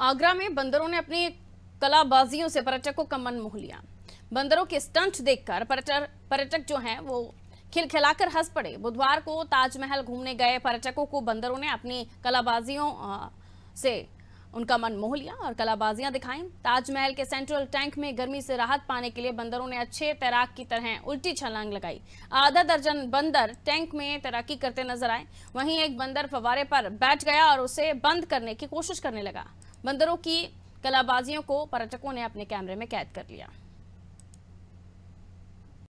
आगरा में बंदरों ने अपनी कलाबाजियों से पर्यटकों का मन मोह लिया बंदरों के स्टंट देखकर पर्यटक पर्यटक जो हैं वो खिलखिलाकर हंस पड़े बुधवार को ताजमहल घूमने गए पर्यटकों को बंदरों ने अपनी कलाबाजियों से उनका मन मोह लिया और कलाबाजियां दिखाई ताजमहल के सेंट्रल टैंक में गर्मी से राहत पाने के लिए बंदरों ने अच्छे तैराक की तरह उल्टी छलांग लगाई आधा दर्जन बंदर टैंक में तैराकी करते नजर आए वहीं एक बंदर फवारे पर बैठ गया और उसे बंद करने की कोशिश करने लगा बंदरों की कलाबाजियों को पर्यटकों ने अपने कैमरे में कैद कर लिया